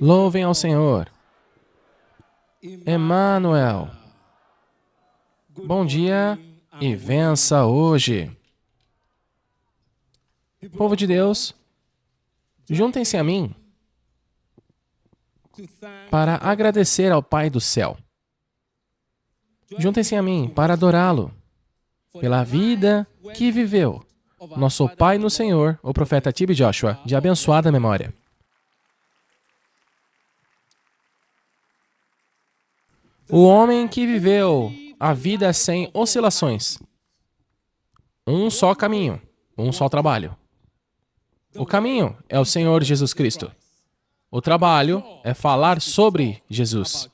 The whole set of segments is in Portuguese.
Louvem ao Senhor. Emmanuel. Bom dia e vença hoje. Povo de Deus, juntem-se a mim para agradecer ao Pai do céu. Juntem-se a mim para adorá-lo pela vida que viveu nosso Pai no Senhor, o profeta Tibi Joshua, de abençoada memória. O homem que viveu a vida sem oscilações. Um só caminho, um só trabalho. O caminho é o Senhor Jesus Cristo. O trabalho é falar sobre Jesus.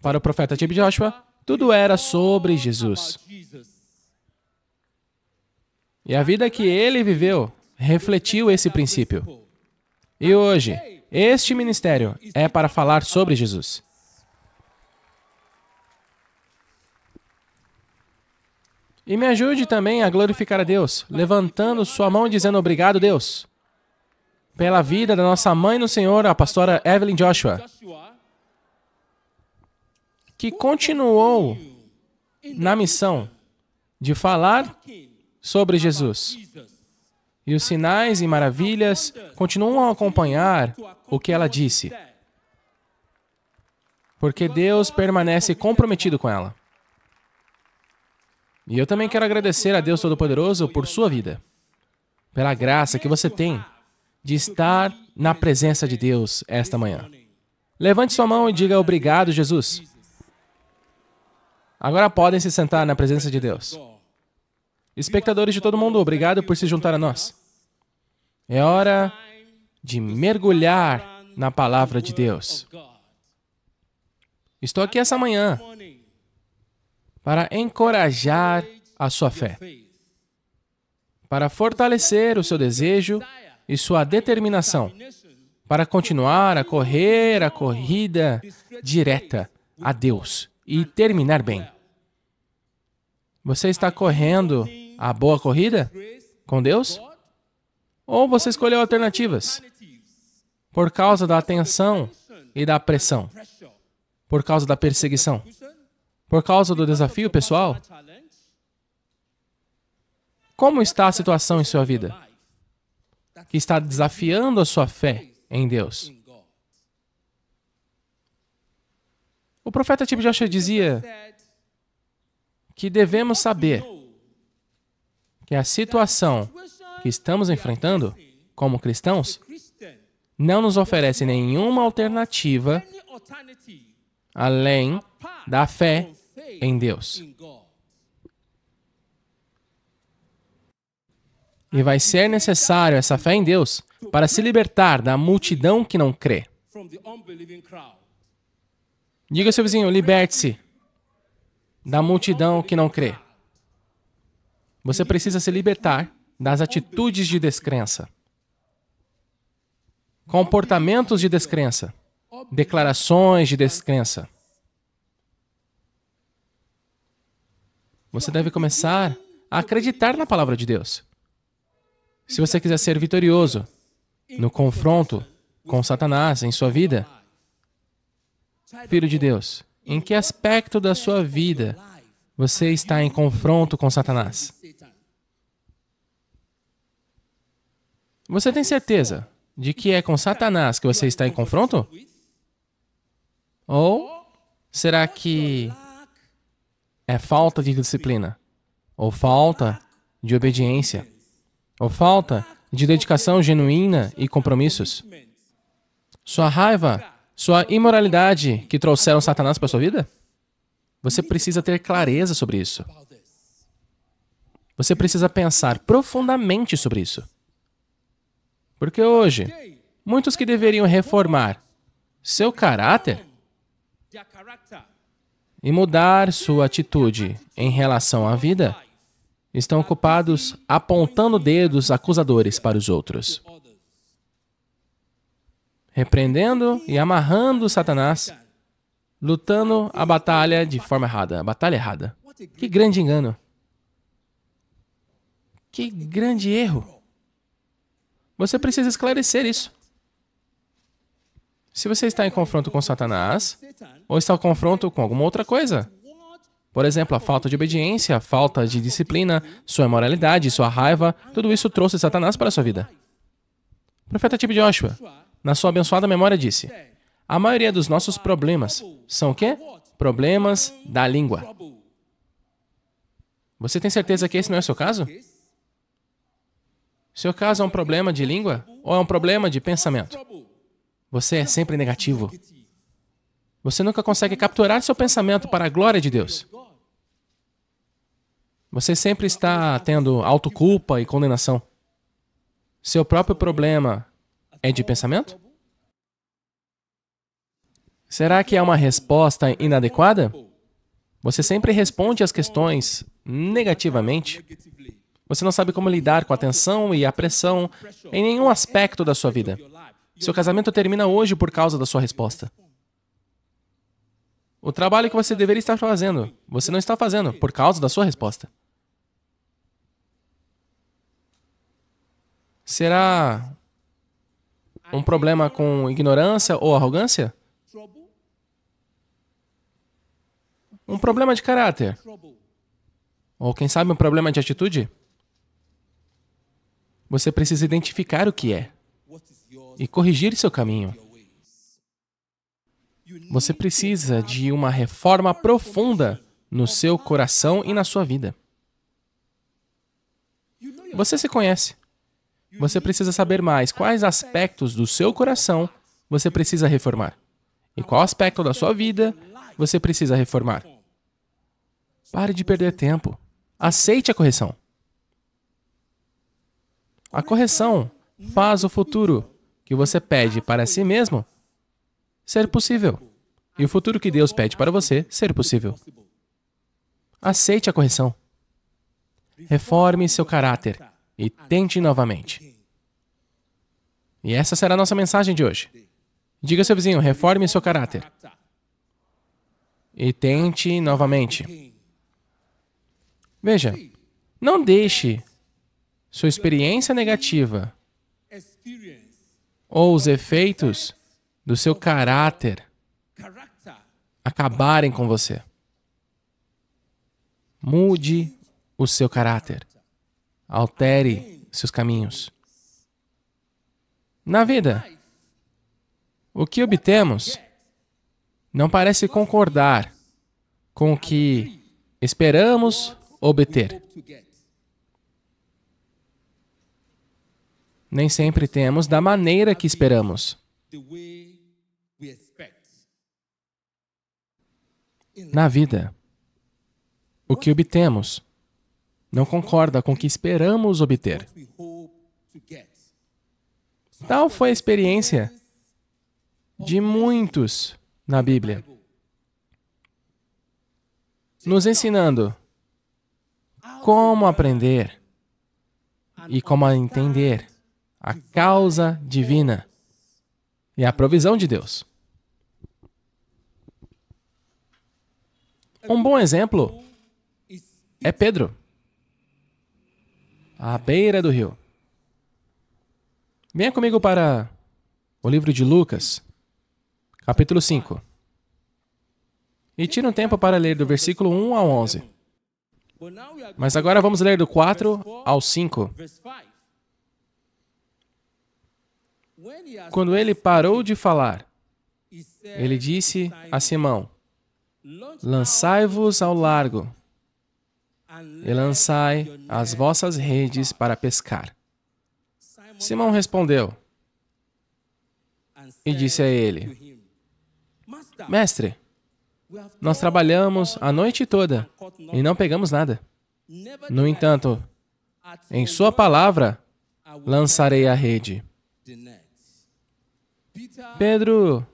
Para o profeta Tib Joshua, tudo era sobre Jesus. E a vida que ele viveu refletiu esse princípio. E hoje, este ministério é para falar sobre Jesus. E me ajude também a glorificar a Deus, levantando sua mão e dizendo obrigado, Deus, pela vida da nossa mãe no Senhor, a pastora Evelyn Joshua, que continuou na missão de falar sobre Jesus. E os sinais e maravilhas continuam a acompanhar o que ela disse, porque Deus permanece comprometido com ela. E eu também quero agradecer a Deus Todo-Poderoso por sua vida, pela graça que você tem de estar na presença de Deus esta manhã. Levante sua mão e diga obrigado, Jesus. Agora podem se sentar na presença de Deus. Espectadores de todo mundo, obrigado por se juntar a nós. É hora de mergulhar na palavra de Deus. Estou aqui essa manhã para encorajar a sua fé, para fortalecer o seu desejo e sua determinação para continuar a correr a corrida direta a Deus e terminar bem. Você está correndo a boa corrida com Deus? Ou você escolheu alternativas por causa da atenção e da pressão, por causa da perseguição? Por causa do desafio pessoal? Como está a situação em sua vida? Que está desafiando a sua fé em Deus. O profeta Tipo Joshua dizia que devemos saber que a situação que estamos enfrentando como cristãos não nos oferece nenhuma alternativa além da fé em Deus. E vai ser necessário essa fé em Deus para se libertar da multidão que não crê. Diga ao seu vizinho: liberte-se da multidão que não crê. Você precisa se libertar das atitudes de descrença, comportamentos de descrença, declarações de descrença. Você deve começar a acreditar na palavra de Deus. Se você quiser ser vitorioso no confronto com Satanás em sua vida, filho de Deus, em que aspecto da sua vida você está em confronto com Satanás? Você tem certeza de que é com Satanás que você está em confronto? Ou será que é falta de disciplina, ou falta de obediência, ou falta de dedicação genuína e compromissos. Sua raiva, sua imoralidade que trouxeram Satanás para sua vida? Você precisa ter clareza sobre isso. Você precisa pensar profundamente sobre isso. Porque hoje, muitos que deveriam reformar seu caráter e mudar sua atitude em relação à vida, estão ocupados apontando dedos acusadores para os outros, repreendendo e amarrando Satanás, lutando a batalha de forma errada, a batalha errada. Que grande engano! Que grande erro! Você precisa esclarecer isso. Se você está em confronto com Satanás, ou está em confronto com alguma outra coisa, por exemplo, a falta de obediência, a falta de disciplina, sua imoralidade, sua raiva, tudo isso trouxe Satanás para a sua vida. O profeta Tipo Joshua, na sua abençoada memória, disse: A maioria dos nossos problemas são o quê? Problemas da língua. Você tem certeza que esse não é o seu caso? Seu caso é um problema de língua ou é um problema de pensamento? Você é sempre negativo. Você nunca consegue capturar seu pensamento para a glória de Deus. Você sempre está tendo autoculpa e condenação. Seu próprio problema é de pensamento? Será que é uma resposta inadequada? Você sempre responde às questões negativamente. Você não sabe como lidar com a tensão e a pressão em nenhum aspecto da sua vida. Seu casamento termina hoje por causa da sua resposta. O trabalho que você deveria estar fazendo, você não está fazendo por causa da sua resposta. Será um problema com ignorância ou arrogância? Um problema de caráter? Ou quem sabe um problema de atitude? Você precisa identificar o que é e corrigir seu caminho. Você precisa de uma reforma profunda no seu coração e na sua vida. Você se conhece. Você precisa saber mais quais aspectos do seu coração você precisa reformar e qual aspecto da sua vida você precisa reformar. Pare de perder tempo. Aceite a correção. A correção faz o futuro que você pede para si mesmo ser possível. E o futuro que Deus pede para você ser possível. Aceite a correção. Reforme seu caráter e tente novamente. E essa será a nossa mensagem de hoje. Diga ao seu vizinho: reforme seu caráter e tente novamente. Veja, não deixe sua experiência negativa ou os efeitos do seu caráter acabarem com você. Mude o seu caráter. Altere seus caminhos. Na vida, o que obtemos não parece concordar com o que esperamos obter. nem sempre temos da maneira que esperamos. Na vida, o que obtemos não concorda com o que esperamos obter. Tal foi a experiência de muitos na Bíblia, nos ensinando como aprender e como entender a causa divina e a provisão de Deus. Um bom exemplo é Pedro, à beira do rio. Venha comigo para o livro de Lucas, capítulo 5. E tira um tempo para ler do versículo 1 ao 11. Mas agora vamos ler do 4 ao 5. Quando ele parou de falar, ele disse a Simão: Lançai-vos ao largo e lançai as vossas redes para pescar. Simão respondeu e disse a ele: Mestre, nós trabalhamos a noite toda e não pegamos nada. No entanto, em Sua palavra, lançarei a rede. Pedro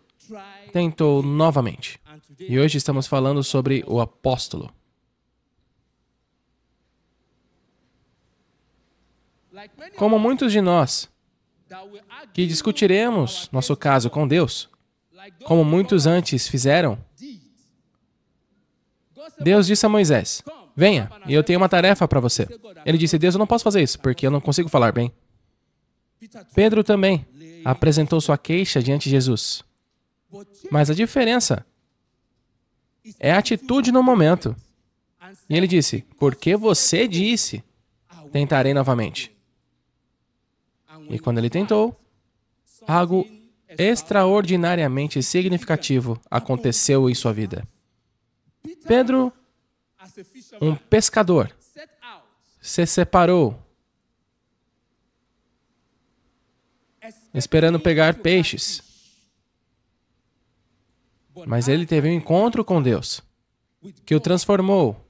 tentou novamente. E hoje estamos falando sobre o apóstolo. Como muitos de nós que discutiremos nosso caso com Deus, como muitos antes fizeram, Deus disse a Moisés: Venha, e eu tenho uma tarefa para você. Ele disse: Deus, eu não posso fazer isso, porque eu não consigo falar bem. Pedro também apresentou sua queixa diante de Jesus. Mas a diferença é a atitude no momento. E ele disse: Porque você disse, tentarei novamente. E quando ele tentou, algo extraordinariamente significativo aconteceu em sua vida. Pedro, um pescador, se separou esperando pegar peixes. Mas ele teve um encontro com Deus, que o transformou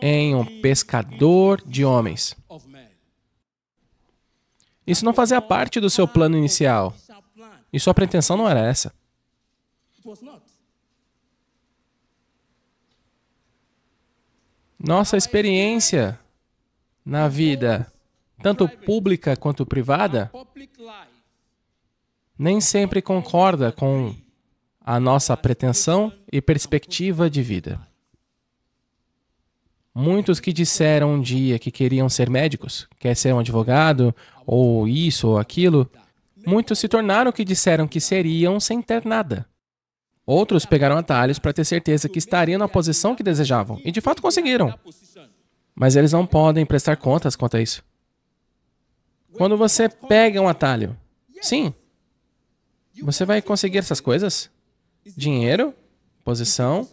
em um pescador de homens. Isso não fazia parte do seu plano inicial. E sua pretensão não era essa. Nossa experiência na vida, tanto pública quanto privada, nem sempre concorda com a nossa pretensão e perspectiva de vida. Muitos que disseram um dia que queriam ser médicos, quer ser um advogado, ou isso ou aquilo, muitos se tornaram que disseram que seriam sem ter nada. Outros pegaram atalhos para ter certeza que estariam na posição que desejavam, e de fato conseguiram. Mas eles não podem prestar contas quanto a isso. Quando você pega um atalho, sim, você vai conseguir essas coisas? Dinheiro, posição.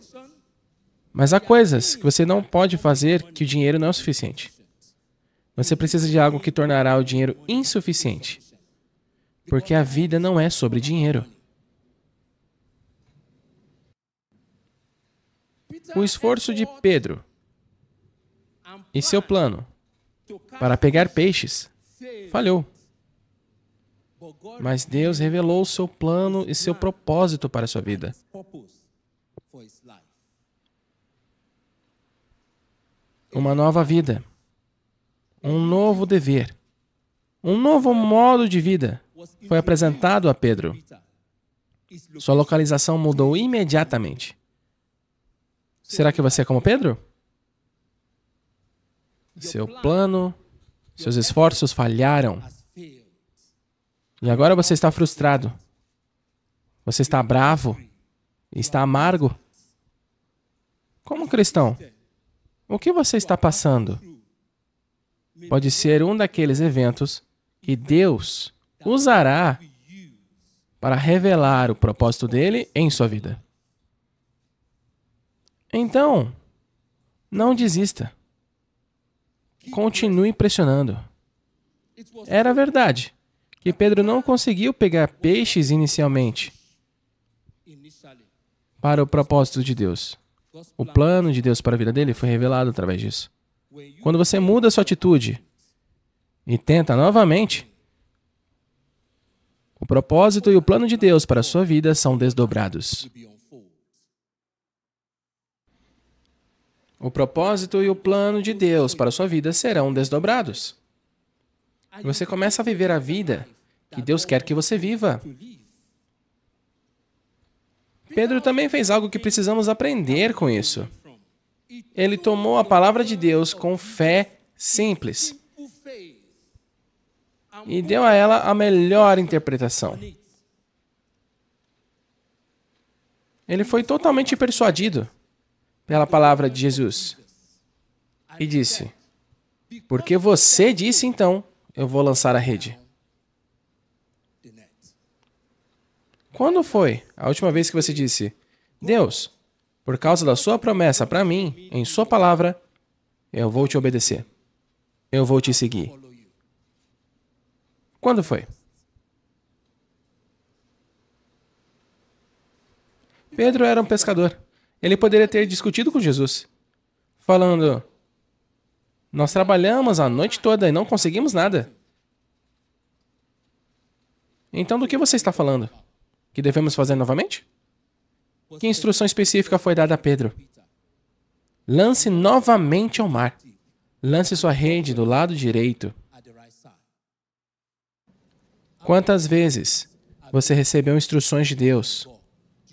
Mas há coisas que você não pode fazer que o dinheiro não é o suficiente. Você precisa de algo que tornará o dinheiro insuficiente. Porque a vida não é sobre dinheiro. O esforço de Pedro e seu plano para pegar peixes falhou. Mas Deus revelou o seu plano e seu propósito para a sua vida. Uma nova vida, um novo dever, um novo modo de vida foi apresentado a Pedro. Sua localização mudou imediatamente. Será que você é como Pedro? Seu plano, seus esforços falharam e agora você está frustrado. Você está bravo. Está amargo. Como cristão, o que você está passando? Pode ser um daqueles eventos que Deus usará para revelar o propósito dele em sua vida. Então, não desista. Continue pressionando. Era verdade que Pedro não conseguiu pegar peixes inicialmente para o propósito de Deus. O plano de Deus para a vida dele foi revelado através disso. Quando você muda sua atitude e tenta novamente, o propósito e o plano de Deus para a sua vida são desdobrados. O propósito e o plano de Deus para a sua vida serão desdobrados você começa a viver a vida que Deus quer que você viva. Pedro também fez algo que precisamos aprender com isso. Ele tomou a palavra de Deus com fé simples e deu a ela a melhor interpretação. Ele foi totalmente persuadido pela palavra de Jesus e disse: Porque você disse então, eu vou lançar a rede. Quando foi a última vez que você disse, Deus, por causa da sua promessa para mim, em sua palavra, eu vou te obedecer. Eu vou te seguir. Quando foi? Pedro era um pescador. Ele poderia ter discutido com Jesus, falando: nós trabalhamos a noite toda e não conseguimos nada. Então, do que você está falando? Que devemos fazer novamente? Que instrução específica foi dada a Pedro? Lance novamente ao mar. Lance sua rede do lado direito. Quantas vezes você recebeu instruções de Deus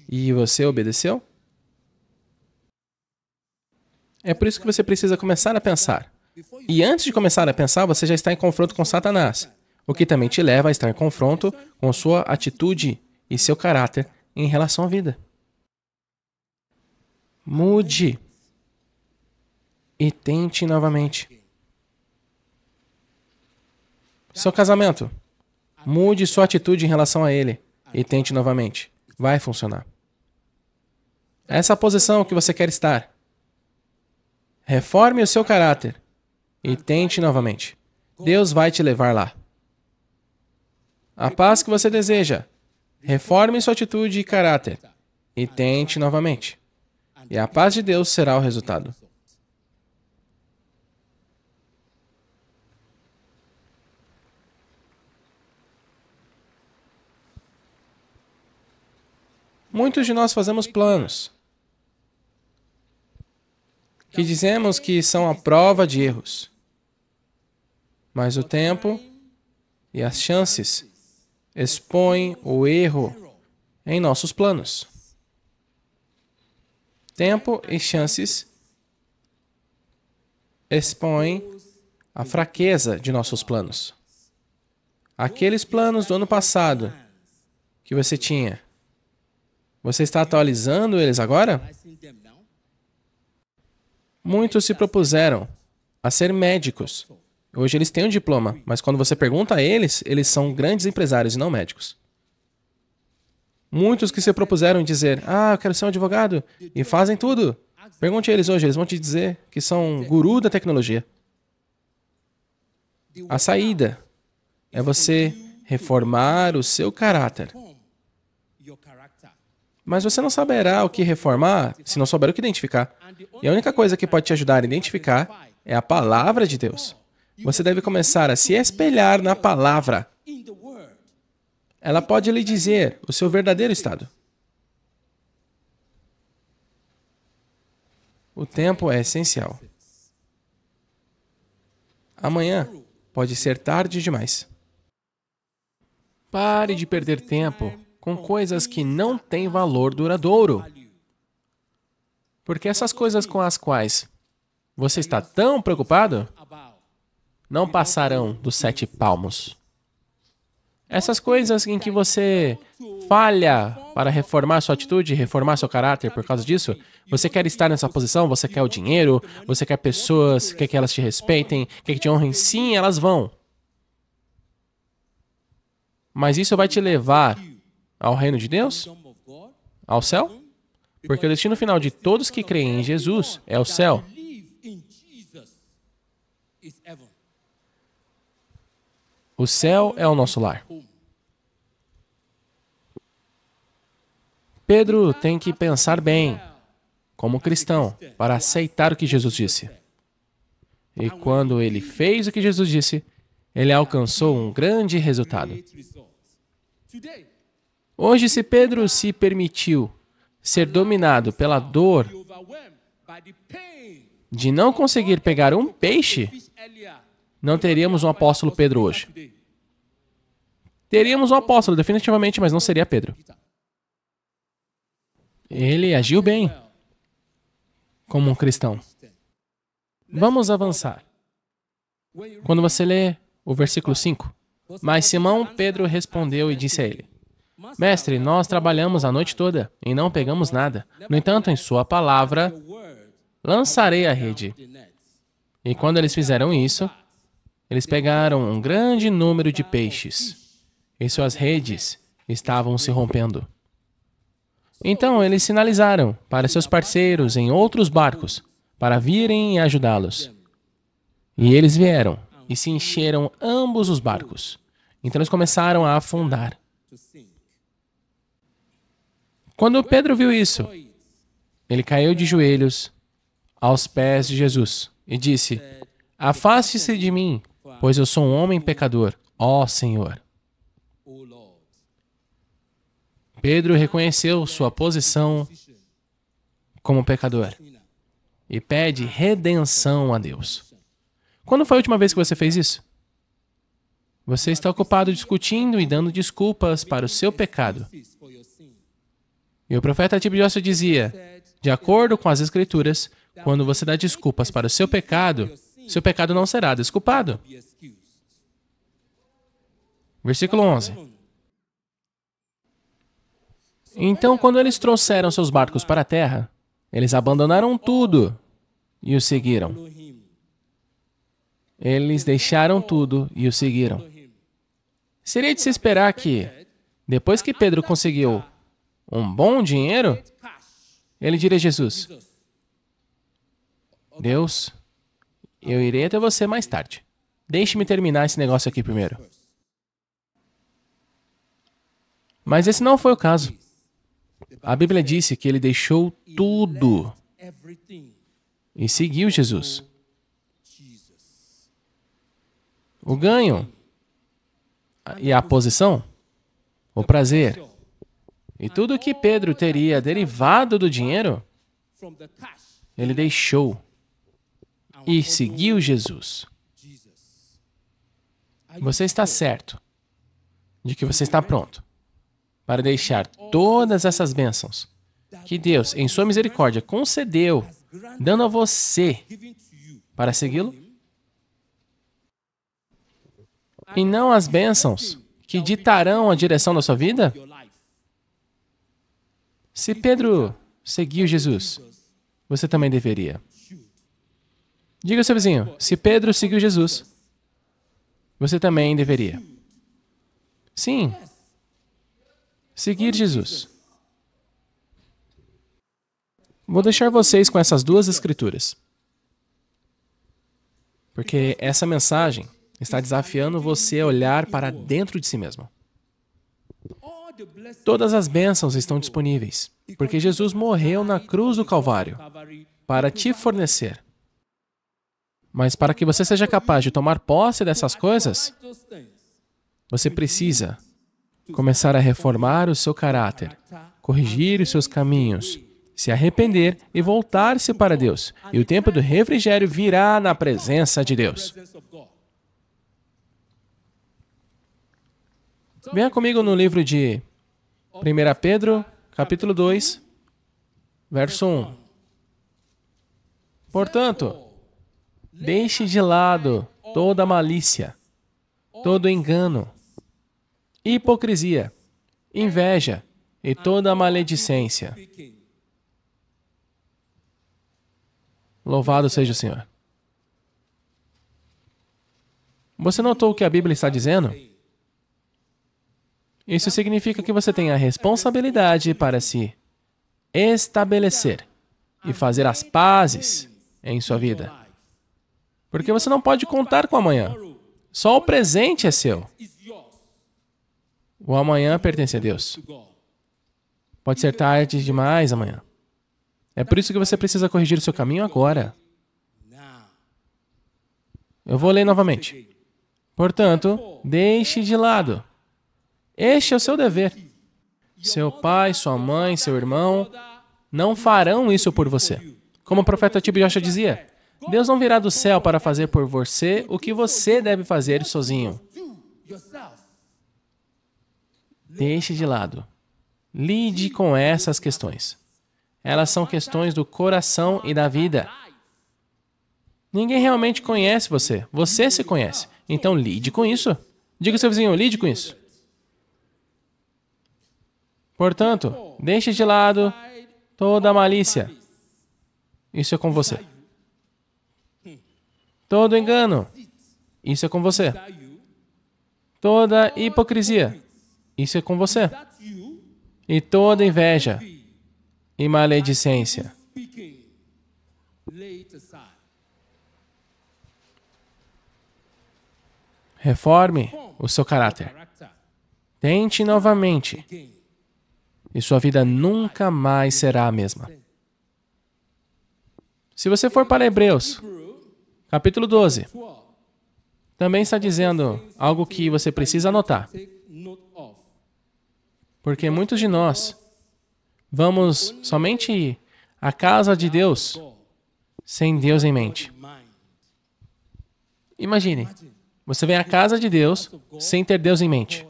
e você obedeceu? É por isso que você precisa começar a pensar. E antes de começar a pensar, você já está em confronto com Satanás, o que também te leva a estar em confronto com sua atitude e seu caráter em relação à vida. Mude e tente novamente. Seu casamento. Mude sua atitude em relação a ele e tente novamente. Vai funcionar. Essa posição que você quer estar. Reforme o seu caráter e tente novamente. Deus vai te levar lá. A paz que você deseja. Reforme sua atitude e caráter e tente novamente. E a paz de Deus será o resultado. Muitos de nós fazemos planos que dizemos que são a prova de erros. Mas o tempo e as chances expõem o erro em nossos planos. Tempo e chances expõem a fraqueza de nossos planos. Aqueles planos do ano passado que você tinha, você está atualizando eles agora? Muitos se propuseram a ser médicos Hoje eles têm um diploma, mas quando você pergunta a eles, eles são grandes empresários e não médicos. Muitos que se propuseram dizer, ah, eu quero ser um advogado, e fazem tudo. Pergunte a eles hoje, eles vão te dizer que são guru da tecnologia. A saída é você reformar o seu caráter. Mas você não saberá o que reformar se não souber o que identificar. E a única coisa que pode te ajudar a identificar é a palavra de Deus. Você deve começar a se espelhar na palavra. Ela pode lhe dizer o seu verdadeiro estado. O tempo é essencial. Amanhã pode ser tarde demais. Pare de perder tempo com coisas que não têm valor duradouro. Porque essas coisas com as quais você está tão preocupado não passarão dos sete palmos. Essas coisas em que você falha para reformar sua atitude, reformar seu caráter por causa disso, você quer estar nessa posição, você quer o dinheiro, você quer pessoas, quer que elas te respeitem, quer que te honrem, sim, elas vão. Mas isso vai te levar ao reino de Deus? Ao céu? Porque o destino final de todos que creem em Jesus é o céu. O céu é o nosso lar. Pedro tem que pensar bem, como cristão, para aceitar o que Jesus disse. E quando ele fez o que Jesus disse, ele alcançou um grande resultado. Hoje, se Pedro se permitiu ser dominado pela dor de não conseguir pegar um peixe não teríamos um apóstolo Pedro hoje. Teríamos um apóstolo, definitivamente, mas não seria Pedro. Ele agiu bem como um cristão. Vamos avançar. Quando você lê o versículo 5, mas Simão Pedro respondeu e disse a ele: Mestre, nós trabalhamos a noite toda e não pegamos nada. No entanto, em Sua palavra, lançarei a rede. E quando eles fizeram isso, eles pegaram um grande número de peixes e suas redes estavam se rompendo. Então eles sinalizaram para seus parceiros em outros barcos para virem e ajudá-los. E eles vieram e se encheram ambos os barcos. Então eles começaram a afundar. Quando Pedro viu isso, ele caiu de joelhos aos pés de Jesus e disse: Afaste-se de mim, pois eu sou um homem pecador, ó Senhor. Pedro reconheceu sua posição como pecador e pede redenção a Deus. Quando foi a última vez que você fez isso? Você está ocupado discutindo e dando desculpas para o seu pecado. E o profeta Tibiócio dizia: de acordo com as Escrituras, quando você dá desculpas para o seu pecado, seu pecado não será desculpado. Versículo 11. Então, quando eles trouxeram seus barcos para a terra, eles abandonaram tudo e o seguiram. Eles deixaram tudo e o seguiram. Seria de se esperar que, depois que Pedro conseguiu um bom dinheiro, ele diria a Jesus: Deus, eu irei até você mais tarde. Deixe-me terminar esse negócio aqui primeiro. Mas esse não foi o caso. A Bíblia disse que ele deixou tudo e seguiu Jesus. O ganho e a posição, o prazer e tudo o que Pedro teria derivado do dinheiro, ele deixou e seguiu Jesus. Você está certo de que você está pronto para deixar todas essas bênçãos que Deus, em sua misericórdia, concedeu, dando a você para segui-lo? E não as bênçãos que ditarão a direção da sua vida? Se Pedro seguiu Jesus, você também deveria. Diga ao seu vizinho: se Pedro seguiu Jesus, você também deveria. Sim, seguir Jesus. Vou deixar vocês com essas duas escrituras. Porque essa mensagem está desafiando você a olhar para dentro de si mesmo. Todas as bênçãos estão disponíveis, porque Jesus morreu na cruz do Calvário para te fornecer mas para que você seja capaz de tomar posse dessas coisas, você precisa começar a reformar o seu caráter, corrigir os seus caminhos, se arrepender e voltar-se para Deus. E o tempo do refrigério virá na presença de Deus. Venha comigo no livro de 1 Pedro, capítulo 2, verso 1. Portanto, Deixe de lado toda malícia, todo engano, hipocrisia, inveja e toda maledicência. Louvado seja o Senhor. Você notou o que a Bíblia está dizendo? Isso significa que você tem a responsabilidade para se estabelecer e fazer as pazes em sua vida. Porque você não pode contar com amanhã. Só o presente é seu. O amanhã pertence a Deus. Pode ser tarde demais amanhã. É por isso que você precisa corrigir o seu caminho agora. Eu vou ler novamente. Portanto, deixe de lado. Este é o seu dever. Seu pai, sua mãe, seu irmão não farão isso por você. Como o profeta Tibiocha dizia, Deus não virá do céu para fazer por você o que você deve fazer sozinho. Deixe de lado. Lide com essas questões. Elas são questões do coração e da vida. Ninguém realmente conhece você. Você se conhece. Então lide com isso. Diga ao seu vizinho, lide com isso. Portanto, deixe de lado toda a malícia. Isso é com você. Todo engano, isso é com você. Toda hipocrisia, isso é com você. E toda inveja e maledicência. Reforme o seu caráter. Tente novamente. E sua vida nunca mais será a mesma. Se você for para Hebreus, Capítulo 12. Também está dizendo algo que você precisa anotar. Porque muitos de nós vamos somente à casa de Deus sem Deus em mente. Imagine, você vem à casa de Deus sem ter Deus em mente.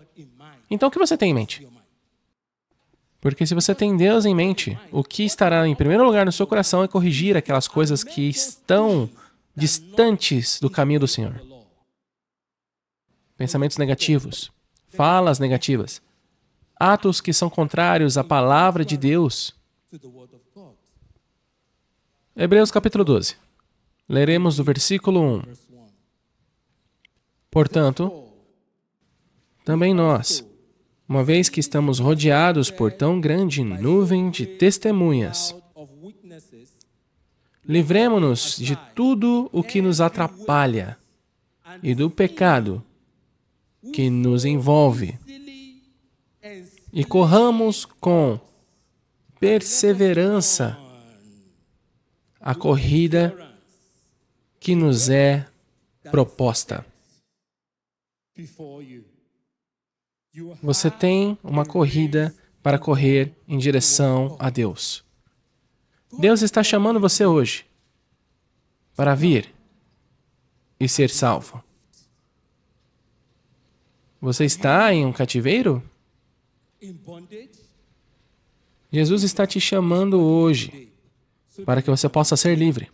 Então o que você tem em mente? Porque se você tem Deus em mente, o que estará em primeiro lugar no seu coração é corrigir aquelas coisas que estão distantes do caminho do Senhor. Pensamentos negativos, falas negativas, atos que são contrários à palavra de Deus. Hebreus capítulo 12. Leremos do versículo 1. Portanto, também nós, uma vez que estamos rodeados por tão grande nuvem de testemunhas, Livremos-nos de tudo o que nos atrapalha e do pecado que nos envolve e corramos com perseverança a corrida que nos é proposta. Você tem uma corrida para correr em direção a Deus. Deus está chamando você hoje para vir e ser salvo. Você está em um cativeiro? Jesus está te chamando hoje para que você possa ser livre.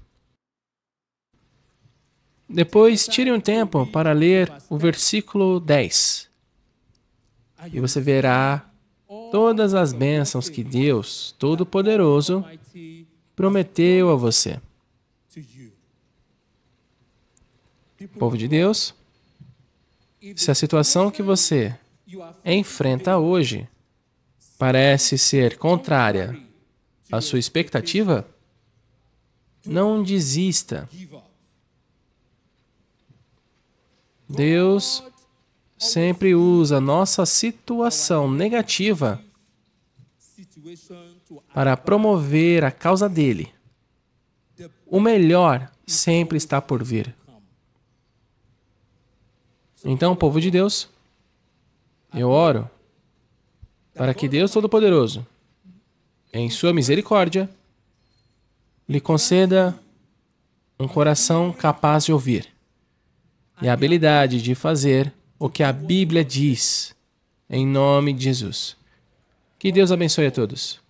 Depois, tire um tempo para ler o versículo 10. E você verá todas as bênçãos que Deus Todo-Poderoso prometeu a você. Povo de Deus, se a situação que você enfrenta hoje parece ser contrária à sua expectativa, não desista. Deus sempre usa nossa situação negativa para promover a causa dele. O melhor sempre está por vir. Então, povo de Deus, eu oro para que Deus Todo-Poderoso, em Sua misericórdia, lhe conceda um coração capaz de ouvir e a habilidade de fazer o que a Bíblia diz, em nome de Jesus. Que Deus abençoe a todos.